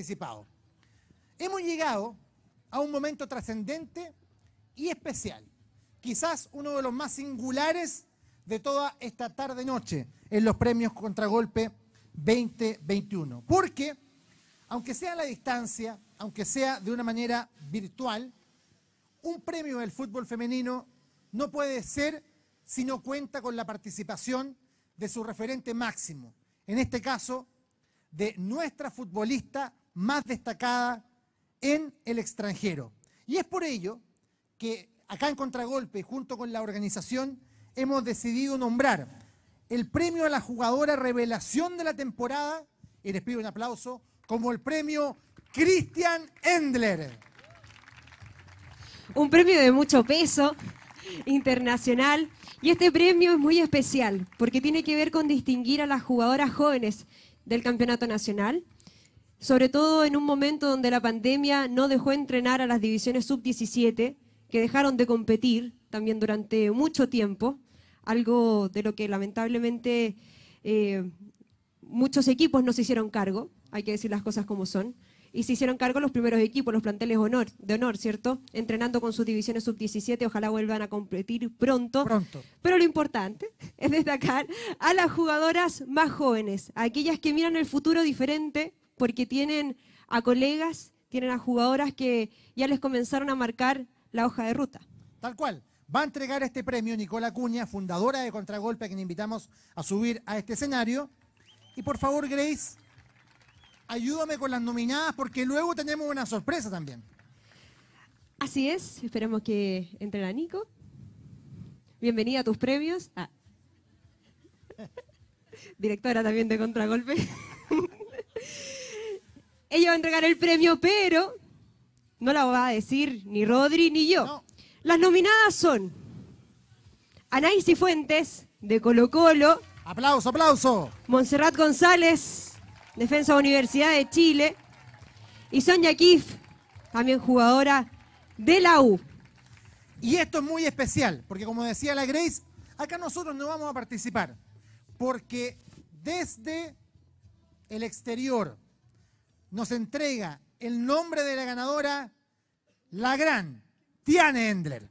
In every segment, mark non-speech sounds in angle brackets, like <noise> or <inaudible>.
participado. Hemos llegado a un momento trascendente y especial, quizás uno de los más singulares de toda esta tarde-noche en los premios Contragolpe 2021. Porque, aunque sea a la distancia, aunque sea de una manera virtual, un premio del fútbol femenino no puede ser si no cuenta con la participación de su referente máximo, en este caso, de nuestra futbolista más destacada en el extranjero. Y es por ello que acá en Contragolpe, junto con la organización, hemos decidido nombrar el premio a la jugadora revelación de la temporada, y les pido un aplauso, como el premio Christian Endler. Un premio de mucho peso, internacional, y este premio es muy especial porque tiene que ver con distinguir a las jugadoras jóvenes del campeonato nacional sobre todo en un momento donde la pandemia no dejó entrenar a las divisiones sub-17, que dejaron de competir también durante mucho tiempo, algo de lo que lamentablemente eh, muchos equipos no se hicieron cargo, hay que decir las cosas como son, y se hicieron cargo los primeros equipos, los planteles honor, de honor, ¿cierto? Entrenando con sus divisiones sub-17, ojalá vuelvan a competir pronto. Pronto. Pero lo importante <laughs> es destacar a las jugadoras más jóvenes, aquellas que miran el futuro diferente porque tienen a colegas, tienen a jugadoras que ya les comenzaron a marcar la hoja de ruta. Tal cual. Va a entregar este premio Nicola Cuña, fundadora de Contragolpe, a quien invitamos a subir a este escenario. Y por favor, Grace, ayúdame con las nominadas porque luego tenemos una sorpresa también. Así es, esperemos que entre la Nico. Bienvenida a tus premios. Ah. <laughs> Directora también de Contragolpe. <laughs> ella va a entregar el premio, pero no la va a decir ni Rodri ni yo. Las nominadas son y Fuentes, de Colo Colo. Aplauso, aplauso. Montserrat González, defensa Universidad de Chile. Y Sonia Kif, también jugadora de la U. Y esto es muy especial, porque como decía la Grace, acá nosotros no vamos a participar, porque desde el exterior, nos entrega el nombre de la ganadora, la gran Tiane Endler.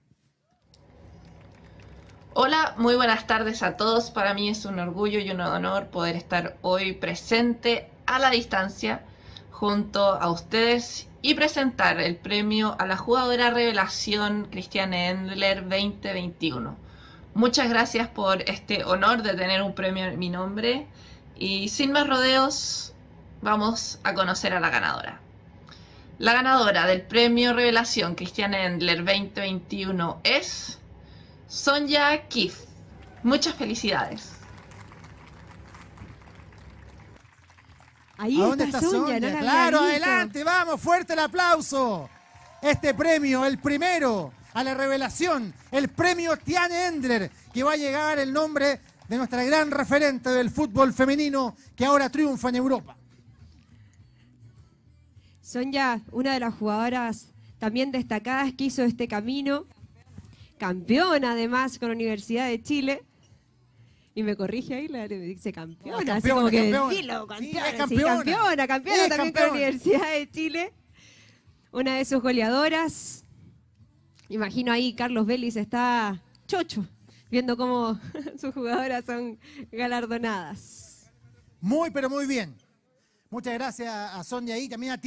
Hola, muy buenas tardes a todos. Para mí es un orgullo y un honor poder estar hoy presente a la distancia junto a ustedes y presentar el premio a la jugadora revelación Cristiane Endler 2021. Muchas gracias por este honor de tener un premio en mi nombre y sin más rodeos, vamos a conocer a la ganadora. La ganadora del premio Revelación Cristian Endler 2021 es Sonja Kif. Muchas felicidades. Ahí está, Sonja? claro, adelante, vamos, fuerte el aplauso. Este premio, el primero a la revelación, el premio Tiane Endler, que va a llegar el nombre de nuestra gran referente del fútbol femenino que ahora triunfa en Europa. Sonia, una de las jugadoras también destacadas que hizo este camino, campeona además con la Universidad de Chile. Y me corrige ahí, la, me dice campeona, así como que campeona, campeona, campeona, campeona también con la Universidad de Chile. Una de sus goleadoras. Imagino ahí Carlos Vélez está chocho, viendo cómo <laughs> sus jugadoras son galardonadas. Muy, pero muy bien. Muchas gracias a Sonia y también a ti.